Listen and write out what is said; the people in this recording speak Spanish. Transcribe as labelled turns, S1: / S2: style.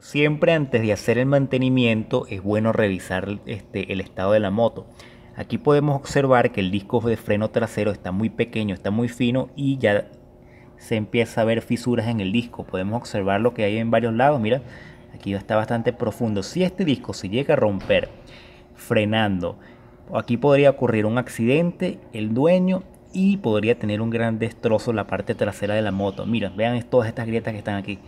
S1: Siempre antes de hacer el mantenimiento es bueno revisar este, el estado de la moto. Aquí podemos observar que el disco de freno trasero está muy pequeño, está muy fino y ya se empieza a ver fisuras en el disco. Podemos observar lo que hay en varios lados, mira, aquí está bastante profundo. Si este disco se llega a romper frenando, aquí podría ocurrir un accidente, el dueño y podría tener un gran destrozo en la parte trasera de la moto. Mira, vean todas estas grietas que están aquí.